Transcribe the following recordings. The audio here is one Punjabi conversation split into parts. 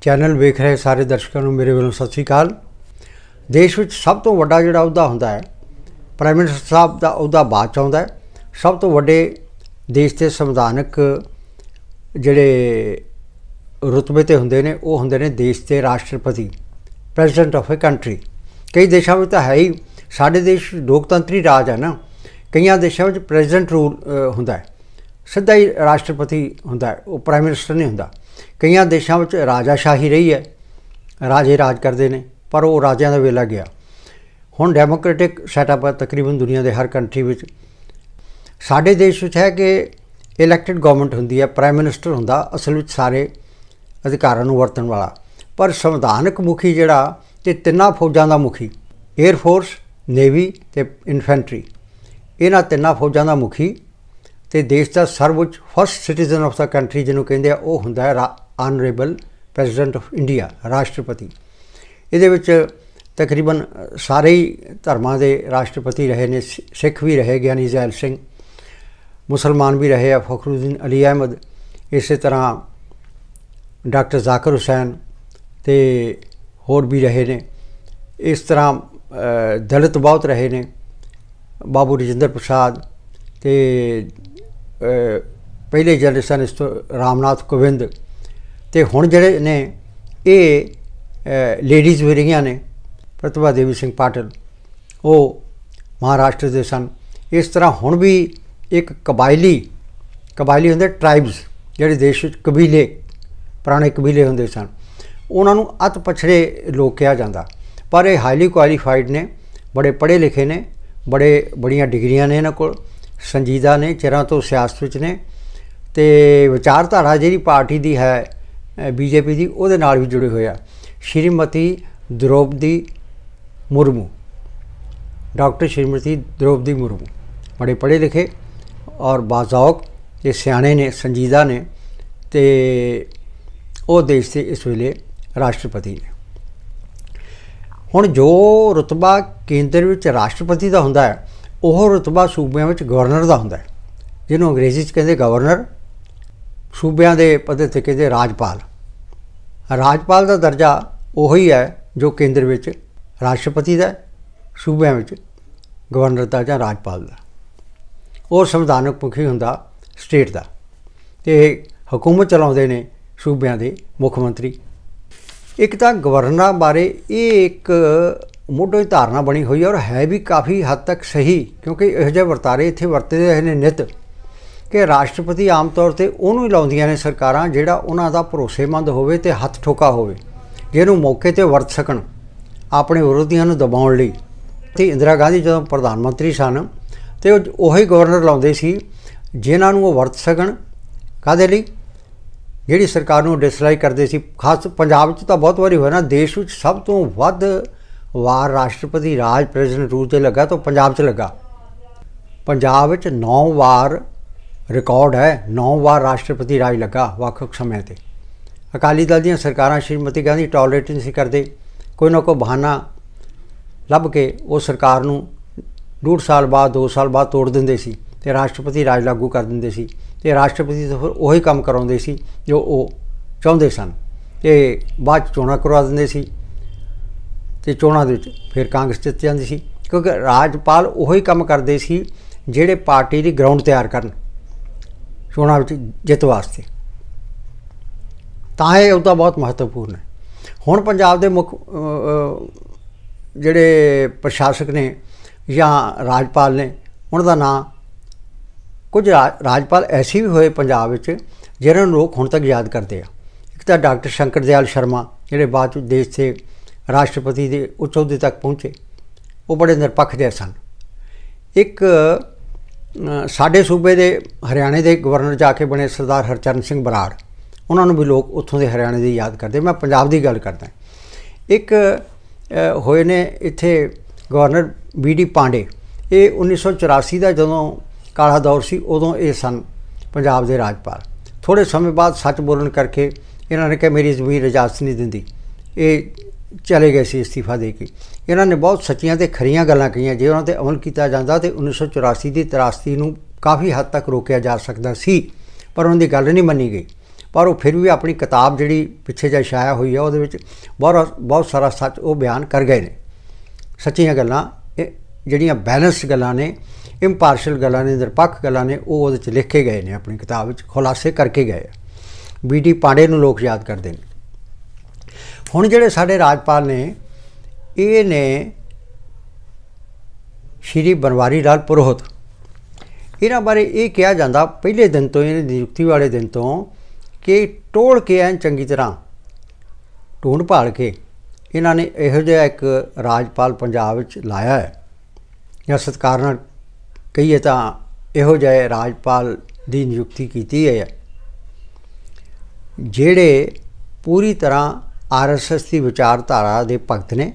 ਚੈਨਲ ਵੇਖ ਰਹੇ ਸਾਰੇ ਦਰਸ਼ਕਾਂ ਨੂੰ ਮੇਰੇ ਵੱਲੋਂ ਸਤਿ ਸ੍ਰੀ ਅਕਾਲ ਦੇਸ਼ ਵਿੱਚ ਸਭ ਤੋਂ ਵੱਡਾ ਜਿਹੜਾ ਅਹੁਦਾ ਹੁੰਦਾ ਹੈ ਪ੍ਰਾਈਮ ਮਿਨਿਸਟਰ ਸਾਹਿਬ ਦਾ ਅਹੁਦਾ ਬਾਅਦ ਚ ਆਉਂਦਾ ਹੈ ਸਭ ਤੋਂ ਵੱਡੇ ਦੇਸ਼ ਦੇ ਸੰਵਿਧਾਨਕ ਜਿਹੜੇ ਰੁਤਬੇ ਤੇ ਹੁੰਦੇ ਨੇ ਉਹ ਹੁੰਦੇ ਨੇ ਦੇਸ਼ ਦੇ ਰਾਸ਼ਟਰਪਤੀ ਪ੍ਰੈਜ਼ੀਡੈਂਟ ਆਫ ਅ ਕੰਟਰੀ ਕਈ ਦੇਸ਼ਾਂ ਵਿੱਚ ਤਾਂ ਹੈ ਹੀ ਸਾਡੇ ਦੇਸ਼ ਲੋਕਤੰਤਰੀ ਰਾਜ ਹੈ ਨਾ ਕਈਆਂ ਦੇਸ਼ਾਂ ਵਿੱਚ ਪ੍ਰੈਜ਼ੀਡੈਂਟ ਰੂਲ ਹੁੰਦਾ ਹੈ ਸਿੱਧਾ ਹੀ ਰਾਸ਼ਟਰਪਤੀ ਹੁੰਦਾ ਹੈ ਉਹ ਪ੍ਰਾਈਮ ਮਿਨਿਸਟਰ ਨਹੀਂ ਹੁੰਦਾ ਕਈਆਂ ਦੇਸ਼ਾਂ ਵਿੱਚ ਰਾਜਾਸ਼ਾਹੀ ਰਹੀ ਹੈ ਰਾਜੇ ਰਾਜ ਕਰਦੇ ਨੇ ਪਰ ਉਹ ਰਾਜਿਆਂ ਦਾ ਵੇਲਾ ਗਿਆ ਹੁਣ ਡੈਮੋਕ੍ਰੈਟਿਕ ਸੈਟਅਪ ਹੈ ਤਕਰੀਬਨ ਦੁਨੀਆ ਦੇ ਹਰ ਕੰਟਰੀ ਵਿੱਚ ਸਾਡੇ ਦੇਸ਼ ਵਿੱਚ ਹੈ ਕਿ ਇਲੈਕਟਿਡ ਗਵਰਨਮੈਂਟ ਹੁੰਦੀ ਹੈ ਪ੍ਰਾਈਮ ਮਿਨਿਸਟਰ ਹੁੰਦਾ ਅਸਲ ਵਿੱਚ ਸਾਰੇ ਅਧਿਕਾਰਾਂ ਨੂੰ ਵਰਤਣ ਵਾਲਾ ਪਰ ਸੰਵਿਧਾਨਕ ਮੁਖੀ ਜਿਹੜਾ ਤੇ ਤਿੰਨਾਂ ਫੌਜਾਂ ਦਾ ਮੁਖੀ 에ਅਰ ਫੋਰਸ ਨੇਵੀ ਤੇ ਇਨਫੈਂਟਰੀ ਇਹਨਾਂ ਤਿੰਨਾਂ ਫੌਜਾਂ ਦਾ ਮੁਖੀ ਤੇ ਦੇਸ਼ ਦਾ ਸਰਵਉੱਚ first citizen of the country ਜਿਹਨੂੰ ਕਹਿੰਦੇ ਆ ਉਹ ਹੁੰਦਾ ਹੈ ਆਨਰੇਬਲ ਪ੍ਰੈਜ਼ੀਡੈਂਟ ਆਫ ਇੰਡੀਆ ਰਾਸ਼ਟਰਪਤੀ ਇਹਦੇ ਵਿੱਚ ਤਕਰੀਬਨ ਸਾਰੇ ਹੀ ਧਰਮਾਂ ਦੇ ਰਾਸ਼ਟਰਪਤੀ ਰਹੇ ਨੇ ਸਿੱਖ ਵੀ ਰਹੇ ਗਿਆਨੀ ਜ਼ੈਲ ਸਿੰਘ ਮੁਸਲਮਾਨ ਵੀ ਰਹੇ ਆ ਫਖਰੂਦੀਨ ਅਲੀ ਅਹਿਮਦ ਇਸੇ ਤਰ੍ਹਾਂ ਡਾਕਟਰ ਜ਼ਾਕਰ ਹੁਸੈਨ ਤੇ ਹੋਰ ਵੀ ਰਹੇ ਨੇ ਇਸ ਤਰ੍ਹਾਂ ਦਲਿਤ ਬਹੁਤ ਰਹੇ ਨੇ ਬਾਬੂ ਰਜਿੰਦਰ ਪ੍ਰਸਾਦ ਤੇ ਪਹਿਲੇ ਜਨਰੇਸ਼ਨ ਇਸ ਤੋਂ ਰਾਮਨਾਥ ਕੋਵਿੰਦ ਤੇ ਹੁਣ ਜਿਹੜੇ ਨੇ ਇਹ ਲੇਡੀਜ਼ ਵੀ ਰਹੀਆਂ ਨੇ ਪ੍ਰਤਿਭਾ ਦੇਵੀ ਸਿੰਘ ਪਾਟਿਲ ਉਹ ਮਹਾਰਾਸ਼ਟਰ ਦੇ ਸਨ ਇਸ ਤਰ੍ਹਾਂ ਹੁਣ ਵੀ ਇੱਕ ਕਬਾਇਲੀ ਕਬਾਇਲੀ ਹੁੰਦੇ ਟ੍ਰਾਈਬਸ ਜਿਹੜੇ ਦੇਸ਼ ਵਿੱਚ ਕਬੀਲੇ ਪੁਰਾਣੇ ਕਬੀਲੇ ਹੁੰਦੇ ਸਨ ਉਹਨਾਂ ਨੂੰ ਅਤ ਪਛੜੇ ਲੋਕ ਕਿਹਾ ਜਾਂਦਾ ਪਰ ਇਹ ਹਾਈਲੀ ਕੁਆਲੀਫਾਈਡ ਨੇ ਬੜੇ ਪੜ੍ਹੇ ਲਿਖੇ ਨੇ ਬੜੇ ਬੜੀਆਂ ਡਿਗਰੀਆਂ ਨੇ ਇਹਨਾਂ ਕੋਲ ਸੰਜੀਦਾ ਨੇ ਚਿਰਾਂ ਤੋਂ ਸਿਆਸਤ ਵਿੱਚ ਨੇ ਤੇ ਵਿਚਾਰਧਾਰਾ ਜਿਹੜੀ ਪਾਰਟੀ ਦੀ ਹੈ ਬੀਜੇਪੀ ਦੀ ਉਹਦੇ ਨਾਲ ਵੀ ਜੁੜੇ ਹੋਏ ਆ ਸ਼੍ਰੀਮਤੀ ਦ੍ਰੋਪਦੀ ਮੁਰਮੂ ਡਾਕਟਰ ਸ਼੍ਰੀਮਤੀ ਦ੍ਰੋਪਦੀ ਮੁਰਮੂ ਬੜੇ ਪੜੇ ਲਿਖੇ ਔਰ ਬਾਜ਼ਾਕ ਇਹ ਸਿਆਣੇ ਨੇ ਸੰਜੀਦਾ ਨੇ ਤੇ ਉਹ ਦੇਸ਼ ਦੇ ਇਸ ਵੇਲੇ ਰਾਸ਼ਟਰਪਤੀ ਨੇ ਹੁਣ ਜੋ ਰਤਬਾ ਕੇਂਦਰ ਵਿੱਚ ਰਾਸ਼ਟਰਪਤੀ ਦਾ ਹੁੰਦਾ ਹੈ ਉਹ ਰਤਬਾ ਸੂਬਿਆਂ ਵਿੱਚ ਗਵਰਨਰ ਦਾ ਹੁੰਦਾ ਹੈ ਜਿਹਨੂੰ ਅੰਗਰੇਜ਼ੀ 'ਚ ਕਹਿੰਦੇ ਗਵਰਨਰ ਸੂਬਿਆਂ ਦੇ ਪੱਧਰ ਤੇ ਕਹਿੰਦੇ ਰਾਜਪਾਲ ਰਾਜਪਾਲ ਦਾ ਦਰਜਾ ਉਹੀ ਹੈ ਜੋ ਕੇਂਦਰ ਵਿੱਚ ਰਾਸ਼ਟਰਪਤੀ ਦਾ ਸੂਬਿਆਂ ਵਿੱਚ ਗਵਰਨਰ ਦਾ ਜਾਂ ਰਾਜਪਾਲ ਦਾ ਉਹ ਸੰਵਿਧਾਨਕ ਪੁਖੀ ਹੁੰਦਾ ਸਟੇਟ ਦਾ ਤੇ ਹਕੂਮਤ ਚਲਾਉਂਦੇ ਨੇ ਸੂਬਿਆਂ ਦੇ ਮੁੱਖ ਮੰਤਰੀ ਇੱਕ ਤਾਂ ਗਵਰਨਰਾਂ ਬਾਰੇ ਇਹ ਇੱਕ ਮੋਢੋ ਦੀ ਧਾਰਨਾ ਬਣੀ ਹੋਈ ਹੈ ਔਰ ਹੈ ਵੀ ਕਾਫੀ ਹੱਦ ਤੱਕ ਸਹੀ ਕਿਉਂਕਿ ਇਹੋ ਜਿਹੇ ਵਰਤਾਰੇ ਇੱਥੇ ਵਰਤੇ ਰਹੇ ਨੇ ਨਿਤ ਕਿ ਰਾਸ਼ਟਰਪਤੀ ਆਮ ਤੌਰ ਤੇ ਉਹਨੂੰ ਹੀ ਲਾਉਂਦੀਆਂ ਨੇ ਸਰਕਾਰਾਂ ਜਿਹੜਾ ਉਹਨਾਂ ਦਾ ਭਰੋਸੇਮੰਦ ਹੋਵੇ ਤੇ ਹੱਥ ਠੋਕਾ ਹੋਵੇ ਜਿਹਨੂੰ ਮੌਕੇ ਤੇ ਵਰਤ ਸਕਣ ਆਪਣੇ ਵਿਰੋਧੀਆਂ ਨੂੰ ਦਬਾਉਣ ਲਈ ਤੇ ਇੰਦਰਾ ਗਾਂਧੀ ਜਦੋਂ ਪ੍ਰਧਾਨ ਮੰਤਰੀ ਸਨ ਤੇ ਉਹ ਉਹੀ ਗਵਰਨਰ ਲਾਉਂਦੇ ਸੀ ਜਿਨ੍ਹਾਂ ਨੂੰ ਉਹ ਵਰਤ ਸਕਣ ਕਾਦੇ ਲਈ ਜਿਹੜੀ ਸਰਕਾਰ ਨੂੰ ਡਿਸਲਾਈਕ ਕਰਦੇ ਸੀ ਖਾਸ ਪੰਜਾਬ 'ਚ ਤਾਂ ਬਹੁਤ ਵਾਰੀ ਹੋਇਆ ਨਾ ਦੇਸ਼ ਵਿੱਚ ਸਭ ਤੋਂ ਵੱਧ ਵਾਰ ਰਾਸ਼ਟਰਪਤੀ ਰਾਜ ਪ੍ਰੈਜ਼ੀਡੈਂਟ ਰੂਲ ਤੇ ਲੱਗਾ ਤਾਂ ਪੰਜਾਬ 'ਚ ਲੱਗਾ ਪੰਜਾਬ ਵਿੱਚ 9 ਵਾਰ ਰਿਕਾਰਡ ਹੈ 9 ਵਾਰ ਰਾਸ਼ਟਰਪਤੀ ਰਾਜ ਲੱਗਾ ਵੱਖ-ਵੱਖ ਸਮੇਂ ਤੇ ਅਕਾਲੀ ਦਲ ਦੀਆਂ ਸਰਕਾਰਾਂ ਸ਼੍ਰੀਮਤੀ ਗਾਂਧੀ ਟਾਲਰੇਟ ਨਹੀਂ ਸੀ ਕਰਦੇ ਕੋਈ ਨਾ ਕੋਈ ਬਹਾਨਾ ਲੱਭ ਕੇ ਉਹ ਸਰਕਾਰ ਨੂੰ ਡੂਢ ਸਾਲ ਬਾਅਦ 2 ਸਾਲ ਬਾਅਦ ਤੋੜ ਦਿੰਦੇ ਸੀ ਤੇ ਰਾਸ਼ਟਰਪਤੀ ਰਾਜ ਲਾਗੂ ਕਰ ਦਿੰਦੇ ਸੀ ਤੇ ਰਾਸ਼ਟਰਪਤੀ ਤੋਂ ਫਿਰ ਉਹੀ ਕੰਮ ਕਰਾਉਂਦੇ ਸੀ ਜੋ ਉਹ ਚਾਹੁੰਦੇ ਸਨ ਤੇ ਬਾਅਦ ਚੋਣਾਂ ਕਰਵਾ ਦਿੰਦੇ ਸੀ ਤੇ ਚੋਣਾਂ ਦੇ ਵਿੱਚ ਫਿਰ ਕਾਂਗਰਸ ਜਿੱਤ ਜਾਂਦੀ ਸੀ ਕਿਉਂਕਿ ਰਾਜਪਾਲ ਉਹੀ ਕੰਮ ਕਰਦੇ ਸੀ ਜਿਹੜੇ ਪਾਰਟੀ ਦੀ ਗਰਾਊਂਡ ਤਿਆਰ ਕਰਨ ਚੋਣਾਂ ਵਿੱਚ ਜਿੱਤ ਵਾਸਤੇ ਤਾਂ ਇਹ ਉਹਦਾ ਬਹੁਤ ਮਹੱਤਵਪੂਰਨ ਹੈ ਹੁਣ ਪੰਜਾਬ ਦੇ ਮੁੱਖ ਜਿਹੜੇ ਪ੍ਰਸ਼ਾਸਕ ਨੇ ਜਾਂ ਰਾਜਪਾਲ ਨੇ ਉਹਨਾਂ ਦਾ ਨਾਮ ਕੁਝ ਰਾਜਪਾਲ ਐਸੀ ਵੀ ਹੋਏ ਪੰਜਾਬ ਵਿੱਚ ਜਿਹਨਾਂ ਨੂੰ ਲੋਕ ਹੁਣ ਤੱਕ ਯਾਦ ਕਰਦੇ ਆ ਇੱਕ ਤਾਂ ਡਾਕਟਰ ਸ਼ੰਕਰ ਦਿਆਲ ਸ਼ਰਮਾ ਜਿਹੜੇ ਬਾਅਦ ਵਿੱਚ ਦੇਸ਼ ਦੇ ਰਾਸ਼ਟਰਪਤੀ ਦੇ ਉੱਚ ਅਹੁਦੇ ਤੱਕ ਪਹੁੰਚੇ ਉਹ ਬੜੇ ਨਿਰਪੱਖ ਦੇ ਸਨ ਇੱਕ ਸਾਡੇ ਸੂਬੇ ਦੇ ਹਰਿਆਣੇ ਦੇ ਗਵਰਨਰ ਜਾ ਕੇ ਬਣੇ ਸਰਦਾਰ ਹਰਚਰਨ ਸਿੰਘ ਬਰਾੜ ਉਹਨਾਂ ਨੂੰ ਵੀ ਲੋਕ ਉੱਥੋਂ ਦੇ ਹਰਿਆਣੇ ਦੀ ਯਾਦ ਕਰਦੇ ਮੈਂ ਪੰਜਾਬ ਦੀ ਗੱਲ ਕਰਦਾ ਇੱਕ ਹੋਏ ਨੇ ਇੱਥੇ ਗਵਰਨਰ ਬੀਡੀ ਪਾਂਡੇ ਇਹ 1984 ਦਾ ਜਦੋਂ ਕਾਲਾ ਦੌਰ ਸੀ ਉਦੋਂ ਇਹ ਸਨ ਪੰਜਾਬ ਦੇ ਰਾਜਪਾਲ ਥੋੜੇ ਸਮੇਂ ਬਾਅਦ ਸੱਚ ਬੋਲਣ ਕਰਕੇ ਇਹਨਾਂ ਨੇ ਕਿਹਾ ਮੇਰੀ ਜ਼ਮੀਰ ਇਜਾਜ਼ਤ ਨਹੀਂ ਦਿੰਦੀ ਇਹ ਚਲੇ ਗਏ ਸੀ ਅਸਤੀਫਾ ਦੇ ਕੇ ਇਹਨਾਂ ਨੇ ਬਹੁਤ ਸੱਚੀਆਂ ਤੇ ਖਰੀਆਂ ਗੱਲਾਂ ਕਹੀਆਂ ਜੇ ਉਹਨਾਂ ਤੇ ਅਮਲ ਕੀਤਾ ਜਾਂਦਾ ਤੇ 1984 ਦੀ ਤਰਾਸਤੀ ਨੂੰ ਕਾਫੀ ਹੱਦ ਤੱਕ ਰੋਕਿਆ ਜਾ ਸਕਦਾ ਸੀ ਪਰ ਉਹਨਾਂ ਦੀ ਗੱਲ ਨਹੀਂ ਮੰਨੀ ਗਈ ਪਰ ਉਹ ਫਿਰ ਵੀ ਆਪਣੀ ਕਿਤਾਬ ਜਿਹੜੀ ਪਿੱਛੇ ਜਾ ਛਾਇਆ ਹੋਈ ਹੈ ਉਹਦੇ ਵਿੱਚ ਬਹੁਤ ਬਹੁਤ ਸਾਰਾ ਸੱਚ ਉਹ ਬਿਆਨ ਕਰ ਗਏ ਨੇ ਸੱਚੀਆਂ ਗੱਲਾਂ ਜਿਹੜੀਆਂ ਬੈਲੈਂਸ ਗੱਲਾਂ ਨੇ ਇੰਪਾਰਸ਼ਲ ਗੱਲਾਂ ਨੇ ਨਿਰਪੱਖ ਗੱਲਾਂ ਨੇ ਉਹ ਉਹਦੇ ਵਿੱਚ ਲਿਖੇ ਗਏ ਨੇ ਆਪਣੀ ਕਿਤਾਬ ਵਿੱਚ ਖੁਲਾਸੇ ਕਰਕੇ ਗਏ ਬੀਡੀ ਪਾਂਡੇ ਨੂੰ ਲੋਕ ਯਾਦ ਕਰਦੇ ਨੇ ਹੁਣ ਜਿਹੜੇ ਸਾਡੇ ਰਾਜਪਾਲ ਨੇ ਇਹ ਨੇ ਸ਼੍ਰੀ ਬਨਵਾਰੀ ਲਾਲ ਪੁਰੋਹਤ ਇਹਨਾਂ ਬਾਰੇ ਇਹ ਕਿਹਾ ਜਾਂਦਾ ਪਹਿਲੇ ਦਿਨ ਤੋਂ ਇਹਨਾਂ ਦੀ ਨਿਯੁਕਤੀ ਵਾਲੇ ਦਿਨ ਤੋਂ ਕਿ ਟੋੜ ਕੇ ਐਨ ਚੰਗੀ ਤਰ੍ਹਾਂ ਢੂੰਡ ਭਾਲ ਕੇ ਇਹਨਾਂ ਨੇ ਇਹੋ ਜਿਹਾ ਇੱਕ ਰਾਜਪਾਲ ਪੰਜਾਬ ਵਿੱਚ ਲਾਇਆ ਹੈ ਜਾਂ ਸਤਕਾਰ ਨਾਲ ਕਹੀਏ ਤਾਂ ਇਹੋ ਜਿਹਾ ਰਾਜਪਾਲ ਦੀ ਨਿਯੁਕਤੀ ਕੀਤੀ ਹੈ ਜਿਹੜੇ ਪੂਰੀ ਤਰ੍ਹਾਂ ਆਰਐਸਐਸ ਦੀ ਵਿਚਾਰਧਾਰਾ ਦੇ ਭਗਤ ਨੇ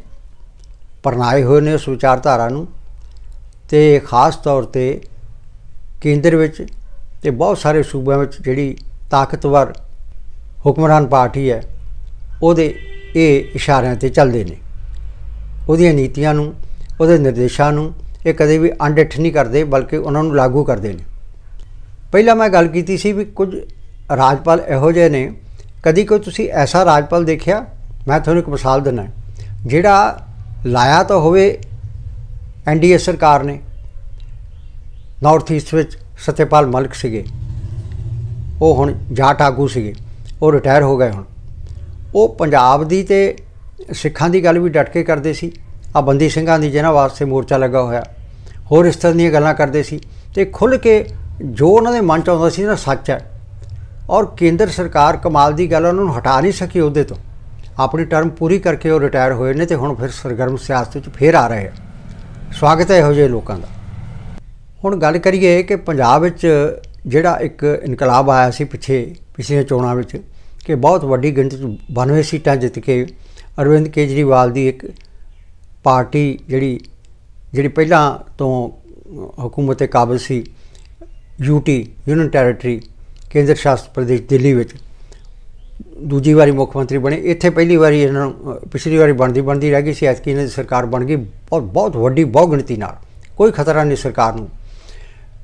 ਪਰਨਾਏ ਹੋਏ ਨੇ ਉਸ ਵਿਚਾਰਧਾਰਾ ਨੂੰ ਤੇ ਖਾਸ ਤੌਰ ਤੇ ਕੇਂਦਰ ਵਿੱਚ ਤੇ ਬਹੁਤ ਸਾਰੇ ਸੂਬਿਆਂ ਵਿੱਚ ਜਿਹੜੀ ਤਾਕਤਵਰ ਹੁਕਮਰਾਨ ਪਾਰਟੀ ਹੈ ਉਹਦੇ ਇਹ ਇਸ਼ਾਰਿਆਂ ਤੇ ਚੱਲਦੇ ਨੇ ਉਹਦੀਆਂ ਨੀਤੀਆਂ ਨੂੰ ਉਹਦੇ ਨਿਰਦੇਸ਼ਾਂ ਨੂੰ ਇਹ ਕਦੇ ਵੀ ਅਣਡਿੱਠ ਨਹੀਂ ਕਰਦੇ ਬਲਕਿ ਉਹਨਾਂ ਨੂੰ ਲਾਗੂ ਕਰਦੇ ਨੇ ਪਹਿਲਾਂ ਮੈਂ ਗੱਲ ਕੀਤੀ ਸੀ ਵੀ ਕੁਝ ਰਾਜਪਾਲ ਇਹੋ ਜਿਹੇ ਨੇ ਕਦੀ ਕੋਈ ਤੁਸੀਂ ਐਸਾ ਰਾਜਪਾਲ ਦੇਖਿਆ ਮੈਂ ਤੁਹਾਨੂੰ ਇੱਕ ਮਿਸਾਲ ਦਿੰਦਾ ਜਿਹੜਾ ਲਾਇਆ ਤਾਂ ਹੋਵੇ ਐਨਡੀਏ ਸਰਕਾਰ ਨੇ ਨਾਰਥ ਈਸਟ ਵਿੱਚ ਸਤੇਪਾਲ ਮਲਕ ਸੀਗੇ ਉਹ ਹੁਣ ਜਾਟ ਆਗੂ ਸੀਗੇ ਉਹ ਰਿਟਾਇਰ ਹੋ ਗਏ ਹੁਣ ਉਹ ਪੰਜਾਬ ਦੀ ਤੇ ਸਿੱਖਾਂ ਦੀ ਗੱਲ ਵੀ ਡਟ ਕੇ ਕਰਦੇ ਸੀ ਆ ਬੰਦੀ ਸਿੰਘਾਂ ਦੀ ਜਿਹਨਾਂ ਵਾਸਤੇ ਮੋਰਚਾ ਲੱਗਾ ਹੋਇਆ ਹੋਰ ਇਸ ਤਰ੍ਹਾਂ ਦੀਆਂ ਗੱਲਾਂ ਕਰਦੇ ਸੀ ਤੇ ਖੁੱਲ ਕੇ ਜੋ ਉਹਨਾਂ ਦੇ ਮਨ ਚ ਆਉਂਦਾ ਸੀ ਨਾ ਸੱਚ ਹੈ ਔਰ ਕੇਂਦਰ ਸਰਕਾਰ ਕਮਾਲ ਦੀ ਗੱਲ ਉਹਨਾਂ ਨੂੰ ਹਟਾ ਨਹੀਂ ਸਕੀ ਉਹਦੇ ਤੋਂ ਆਪਣੀ ਟਰਮ ਪੂਰੀ ਕਰਕੇ ਉਹ ਰਿਟਾਇਰ ਹੋਏ ਨੇ ਤੇ ਹੁਣ ਫਿਰ ਸਰਗਰਮ ਸਿਆਸਤ ਵਿੱਚ ਫੇਰ ਆ ਰਹੇ ਆ ਸਵਾਗਤ ਹੈ ਇਹੋ ਜਿਹੇ ਲੋਕਾਂ ਦਾ ਹੁਣ ਗੱਲ ਕਰੀਏ ਕਿ ਪੰਜਾਬ ਵਿੱਚ ਜਿਹੜਾ ਇੱਕ ਇਨਕਲਾਬ ਆਇਆ ਸੀ ਪਿੱਛੇ ਪਿਛਲੇ ਚੋਣਾਂ ਵਿੱਚ ਕਿ ਬਹੁਤ ਵੱਡੀ ਗਿਣਤੀ ਵਿੱਚ 92 ਸੀਟਾਂ ਜਿੱਤ ਕੇ ਅਰਵਿੰਦ ਕੇਜਰੀਵਾਲ ਦੀ ਇੱਕ ਪਾਰਟੀ ਜਿਹੜੀ ਜਿਹੜੀ ਪਹਿਲਾਂ ਤੋਂ ਹਕੂਮਤ ਕਾਬਲ ਸੀ ਯੂਟੀ ਯੂਨੀਅਨ ਟੈਰੀਟਰੀ ਕੇਂਦਰ ਸ਼ਾਸਤ ਪ੍ਰਦੇਸ਼ ਦਿੱਲੀ ਵਿੱਚ ਦੂਜੀ ਵਾਰੀ ਮੁੱਖ ਮੰਤਰੀ ਬਣੇ ਇੱਥੇ ਪਹਿਲੀ ਵਾਰੀ ਇਹਨਾਂ ਨੂੰ ਪਿਛਲੀ ਵਾਰੀ ਬਣਦੀ ਬਣਦੀ ਰਹਿ ਗਈ ਸੀ ਐਸਕੀ ਇਹਨਾਂ ਦੀ ਸਰਕਾਰ ਬਣ ਗਈ ਔਰ ਬਹੁਤ ਵੱਡੀ ਬਹੁ ਗਿਣਤੀ ਨਾਲ ਕੋਈ ਖਤਰਾ ਨਹੀਂ ਸਰਕਾਰ ਨੂੰ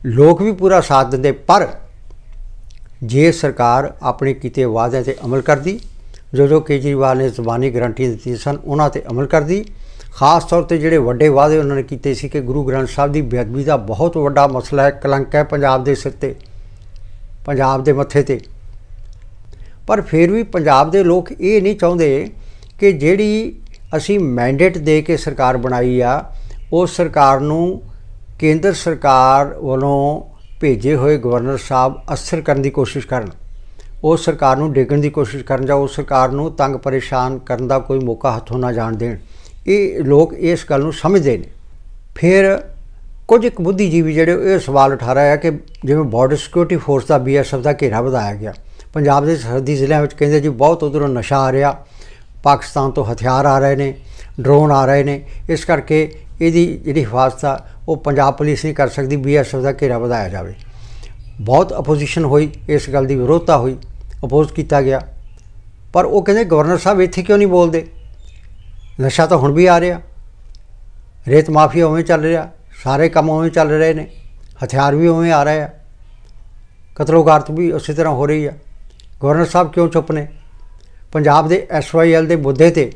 ਲੋਕ ਵੀ ਪੂਰਾ ਸਾਥ ਦਿੰਦੇ ਪਰ ਜੇ ਸਰਕਾਰ ਆਪਣੇ ਕੀਤੇ ਵਾਅਦੇ ਤੇ ਅਮਲ ਕਰਦੀ ਜੋ ਜੋ ਕੇਜਰੀਵਾਲ ਨੇ ਜ਼ਬਾਨੀ ਗਰੰਟੀ ਦਿੱਤੀ ਸਨ ਉਹਨਾਂ ਤੇ ਅਮਲ ਕਰਦੀ ਖਾਸ ਤੌਰ ਤੇ ਜਿਹੜੇ ਵੱਡੇ ਵਾਅਦੇ ਉਹਨਾਂ ਨੇ ਕੀਤੇ ਸੀ ਕਿ ਗੁਰੂ ਗ੍ਰੰਥ ਸਾਹਿਬ ਦੀ ਬੇਅਦਬੀ ਦਾ ਬਹੁਤ ਵੱਡਾ ਮਸਲਾ ਹੈ ਕਲੰਕ ਹੈ ਪੰਜਾਬ ਦੇ ਸਿਰ ਤੇ ਪੰਜਾਬ ਦੇ ਮੱਥੇ ਤੇ ਪਰ ਫਿਰ ਵੀ ਪੰਜਾਬ ਦੇ ਲੋਕ ਇਹ ਨਹੀਂ ਚਾਹੁੰਦੇ ਕਿ ਜਿਹੜੀ ਅਸੀਂ ਮੈਂਡੇਟ ਦੇ ਕੇ ਸਰਕਾਰ ਬਣਾਈ ਆ ਉਹ ਸਰਕਾਰ ਨੂੰ ਕੇਂਦਰ ਸਰਕਾਰ ਵੱਲੋਂ ਭੇਜੇ ਹੋਏ ਗਵਰਨਰ ਸਾਹਿਬ ਅਸਰ ਕਰਨ ਦੀ ਕੋਸ਼ਿਸ਼ ਕਰਨ ਉਹ ਸਰਕਾਰ ਨੂੰ ਡੇਗਣ ਦੀ ਕੋਸ਼ਿਸ਼ ਕਰਨ ਜਾਂ ਉਹ ਸਰਕਾਰ ਨੂੰ ਤੰਗ ਪਰੇਸ਼ਾਨ ਕਰਨ ਦਾ ਕੋਈ ਮੌਕਾ ਹੱਥੋਂ ਨਾ ਜਾਣ ਦੇਣ ਇਹ ਲੋਕ ਇਸ ਗੱਲ ਨੂੰ ਸਮਝਦੇ ਨੇ ਫਿਰ ਕੁਝ ਇੱਕ ਬੁੱਧੀਜੀਵੀ ਜਿਹੜੇ ਇਹ ਸਵਾਲ ਉਠਾ ਰਹੇ ਆ ਕਿ ਜਿਵੇਂ ਬਾਰਡਰ ਸਿਕਿਉਰਿਟੀ ਫੋਰਸ ਦਾ ਬੀਐਸਐਫ ਦਾ ਘੇਰਾ ਵਧਾਇਆ ਗਿਆ ਪੰਜਾਬ ਦੇ ਸਰਹੱਦੀ ਜ਼ਿਲ੍ਹਿਆਂ ਵਿੱਚ ਕਹਿੰਦੇ ਜੀ ਬਹੁਤ ਉਧਰੋਂ ਨਸ਼ਾ ਆ ਰਿਹਾ ਪਾਕਿਸਤਾਨ ਤੋਂ ਹਥਿਆਰ ਆ ਰਹੇ ਨੇ ਡਰੋਨ ਆ ਰਹੇ ਨੇ ਇਸ ਕਰਕੇ ਇਹਦੀ ਜਿਹੜੀ ਹਿਫਾਜ਼ਤ ਆ ਉਹ ਪੰਜਾਬ ਪੁਲਿਸ ਨਹੀਂ ਕਰ ਸਕਦੀ ਬੀਐਸਐਫ ਦਾ ਘੇਰਾ ਵਧਾਇਆ ਜਾਵੇ ਬਹੁਤ ਆਪੋਜੀਸ਼ਨ ਹੋਈ ਇਸ ਗੱਲ ਦੀ ਵਿਰੋਧਤਾ ਹੋਈ ਅਪੋਜ਼ ਕੀਤਾ ਗਿਆ ਪਰ ਉਹ ਕਹਿੰਦੇ ਗਵਰਨਰ ਸਾਹਿਬ ਇੱਥੇ ਕਿਉਂ ਨਹੀਂ ਬੋਲਦੇ ਨਸ਼ਾ ਤਾਂ ਹੁਣ ਵੀ ਆ ਰਿਹਾ ਰੇਤ ਮਾਫੀਆ ਉਵੇਂ ਚੱਲ ਰਿਹਾ ਸਾਰੇ ਕੰਮ ਉਵੇਂ ਚੱਲ ਰਹੇ ਨੇ ਹਥਿਆਰ ਵੀ ਉਵੇਂ ਆ ਰਹੇ ਆ ਕਤਲੋਗਾਰਤ ਵੀ ਉਸੇ ਤਰ੍ਹਾਂ ਹੋ ਰਹੀ ਆ ਗਵਰਨਰ ਸਾਹਿਬ ਕਿਉਂ ਚੁੱਪ ਨੇ ਪੰਜਾਬ ਦੇ ਐਸਵਾਈਐਲ ਦੇ ਮੁੱਦੇ ਤੇ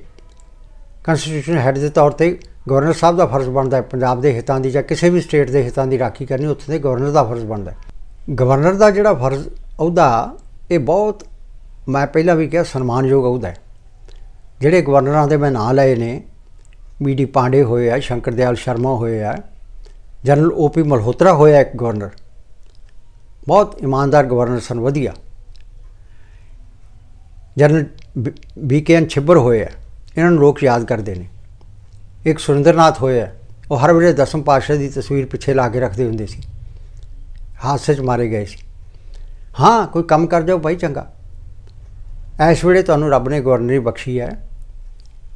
ਕਨਸਟੀਟਿਊਸ਼ਨ ਹੈਡ ਦੇ ਤੌਰ ਤੇ ਗਵਰਨਰ ਸਾਹਿਬ ਦਾ ਫਰਜ਼ ਬਣਦਾ ਹੈ ਪੰਜਾਬ ਦੇ ਹਿੱਤਾਂ ਦੀ ਜਾਂ ਕਿਸੇ ਵੀ ਸਟੇਟ ਦੇ ਹਿੱਤਾਂ ਦੀ ਰਾਖੀ ਕਰਨੀ ਉੱਥੇ ਦੇ ਗਵਰਨਰ ਦਾ ਫਰਜ਼ ਬਣਦਾ ਹੈ ਗਵਰਨਰ ਦਾ ਜਿਹੜਾ ਫਰਜ਼ ਅਹੁਦਾ ਇਹ ਬਹੁਤ ਮੈਂ ਪਹਿਲਾਂ ਵੀ ਕਿਹਾ ਸਨਮਾਨਯੋਗ ਅਹੁਦਾ ਹੈ ਜਿਹੜੇ ਗਵਰਨਰਾਂ ਦੇ ਮੈਂ ਨਾਂ ਲਏ ਨੇ ਬੀਡੀ ਪਾਂਡੇ ਹੋਏ ਆ ਸ਼ੰਕਰ ਦਿਆਲ ਸ਼ਰਮਾ ਹੋਏ ਆ ਜਨਰਲ ਓਪੀ ਮਲਹੋਤਰਾ ਹੋਇਆ ਇੱਕ ਗਵਰਨਰ ਬਹੁਤ ਇਮਾਨਦਾਰ ਗਵਰਨਰ ਸਨ ਵਧੀਆ ਜਨਰਲ ਐਨ ਛਿੱਬਰ ਹੋਇਆ ਇਹਨਾਂ ਨੂੰ ਲੋਕ ਯਾਦ ਕਰਦੇ ਨੇ ਇੱਕ ਸੁਰਿੰਦਰਨਾਥ ਹੋਇਆ ਉਹ ਹਰ ਵੇਲੇ ਦਸਮ ਪਾਸ਼ਾ ਦੀ ਤਸਵੀਰ ਪਿੱਛੇ ਲਾ ਕੇ ਰੱਖਦੇ ਹੁੰਦੇ ਸੀ ਹਾਸੇ 'ਚ ਮਾਰੇ ਗਏ ਸੀ ਹਾਂ ਕੋਈ ਕੰਮ ਕਰ ਜਾਓ ਭਾਈ ਚੰਗਾ ਐਸ ਵੇਲੇ ਤੁਹਾਨੂੰ ਰੱਬ ਨੇ ਗਵਰਨਰੀ ਬਖਸ਼ੀ ਹੈ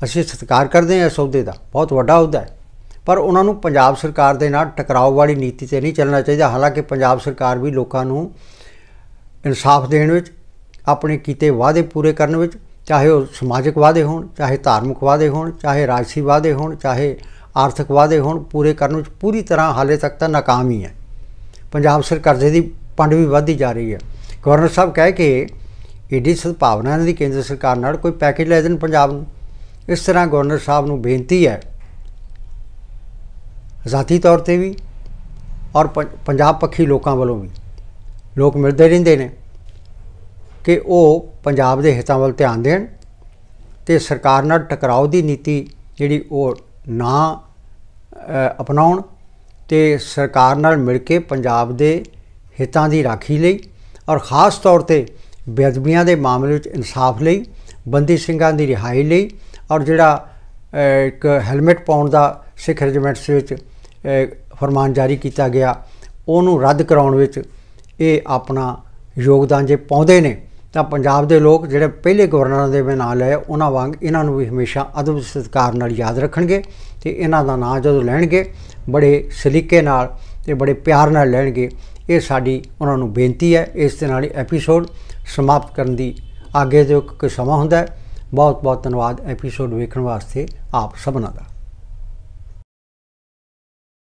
ਅਸੀਂ ਸਤਿਕਾਰ ਕਰਦੇ ਹਾਂ ਇਸ ਅਹੁਦੇ ਦਾ ਬਹੁਤ ਵੱਡਾ ਅਹੁਦਾ ਹੈ ਪਰ ਉਹਨਾਂ ਨੂੰ ਪੰਜਾਬ ਸਰਕਾਰ ਦੇ ਨਾਲ ਟਕਰਾਓ ਵਾਲੀ ਨੀਤੀ ਤੇ ਨਹੀਂ ਚੱਲਣਾ ਚਾਹੀਦਾ ਹਾਲਾਂਕਿ ਪੰਜਾਬ ਸਰਕਾਰ ਵੀ ਲੋਕਾਂ ਨੂੰ ਇਨਸਾਫ ਦੇਣ ਵਿੱਚ ਆਪਣੇ ਕੀਤੇ ਵਾਅਦੇ ਪੂਰੇ ਕਰਨ ਵਿੱਚ ਚਾਹੇ ਉਹ ਸਮਾਜਿਕ ਵਾਅਦੇ ਹੋਣ ਚਾਹੇ ਧਾਰਮਿਕ ਵਾਅਦੇ ਹੋਣ ਚਾਹੇ ਰਾਜਸੀ ਵਾਅਦੇ ਹੋਣ ਚਾਹੇ ਆਰਥਿਕ ਵਾਅਦੇ ਹੋਣ ਪੂਰੇ ਕਰਨ ਵਿੱਚ ਪੂਰੀ ਤਰ੍ਹਾਂ ਹਾਲੇ ਤੱਕ ਤਾਂ ناکਾਮ ਹੀ ਹੈ ਪੰਜਾਬ ਸਰਕਾਰ ਦੇ ਦੀ ਪੰਡ ਵੀ ਵੱਧਦੀ ਜਾ ਰਹੀ ਹੈ ਗਵਰਨਰ ਸਾਹਿਬ ਕਹਿ ਕੇ ਏਡੀ ਸਦਭਾਵਨਾ ਦੀ ਕੇਂਦਰ ਸਰਕਾਰ ਨਾਲ ਕੋਈ ਪੈਕੇਜ ਲੈ ਦੇਣ ਪੰਜਾਬ ਨੂੰ ਇਸ ਤਰ੍ਹਾਂ ਗਵਰਨਰ ਸਾਹਿਬ ਨੂੰ ਬੇਨਤੀ ਹੈ ਜ਼ਾਤੀ ਤੌਰ ਤੇ ਵੀ ਔਰ ਪੰਜਾਬ ਪੱਖੀ ਲੋਕਾਂ ਵੱਲੋਂ ਵੀ ਲੋਕ ਮਿਲਦੇ ਰਹਿੰਦੇ ਨੇ ਕਿ ਉਹ ਪੰਜਾਬ ਦੇ ਹਿੱਤਾਂ ਵੱਲ ਧਿਆਨ ਦੇਣ ਤੇ ਸਰਕਾਰ ਨਾਲ ਟਕਰਾਓ ਦੀ ਨੀਤੀ ਜਿਹੜੀ ਉਹ ਨਾ ਅਪਣਾਉਣ ਤੇ ਸਰਕਾਰ ਨਾਲ ਮਿਲ ਕੇ ਪੰਜਾਬ ਦੇ ਹਿੱਤਾਂ ਦੀ ਰਾਖੀ ਲਈ ਔਰ ਖਾਸ ਤੌਰ ਤੇ ਬੇਅਦਬੀਆਂ ਦੇ ਮਾਮਲੇ ਵਿੱਚ ਇਨਸਾਫ ਲਈ ਬੰਦੀ ਸਿੰਘਾਂ ਦੀ ਰਿਹਾਈ ਲਈ ਔਰ ਜਿਹੜਾ ਇੱਕ ਹੈਲਮਟ ਪਾਉਣ ਦਾ ਸਿੱਖ ਰਜਮੈਂਟਸ ਵਿੱਚ ਫਰਮਾਨ ਜਾਰੀ ਕੀਤਾ ਗਿਆ ਉਹਨੂੰ ਰੱਦ ਕਰਾਉਣ ਵਿੱਚ ਇਹ ਆਪਣਾ ਯੋਗਦਾਨ ਜੇ ਪਾਉਂਦੇ ਨੇ ਤਾਂ ਪੰਜਾਬ ਦੇ ਲੋਕ ਜਿਹੜੇ ਪਹਿਲੇ ਗਵਰਨਰਾਂ ਦੇ ਬਿਨਾਂ ਲਏ ਉਹਨਾਂ ਵਾਂਗ ਇਹਨਾਂ ਨੂੰ ਵੀ ਹਮੇਸ਼ਾ ਅਦਬ ਸਤਿਕਾਰ ਨਾਲ ਯਾਦ ਰੱਖਣਗੇ ਤੇ ਇਹਨਾਂ ਦਾ ਨਾਂ ਜਦੋਂ ਲੈਣਗੇ ਬੜੇ ਸਲੀਕੇ ਨਾਲ ਤੇ ਬੜੇ ਪਿਆਰ ਨਾਲ ਲੈਣਗੇ ਇਹ ਸਾਡੀ ਉਹਨਾਂ ਨੂੰ ਬੇਨਤੀ ਹੈ ਇਸ ਦੇ ਨਾਲ ਹੀ ਐਪੀਸੋਡ ਸਮਾਪਤ ਕਰਨ ਦੀ ਅੱਗੇ ਜੋ ਕੋਈ ਸਮਾਂ ਹੁੰਦਾ ਹੈ ਬਹੁਤ ਬਹੁਤ ਧੰਨਵਾਦ ਐਪੀਸੋਡ ਵੇਖਣ ਵਾਸਤੇ ਆਪ ਸਭਨਾਂ ਦਾ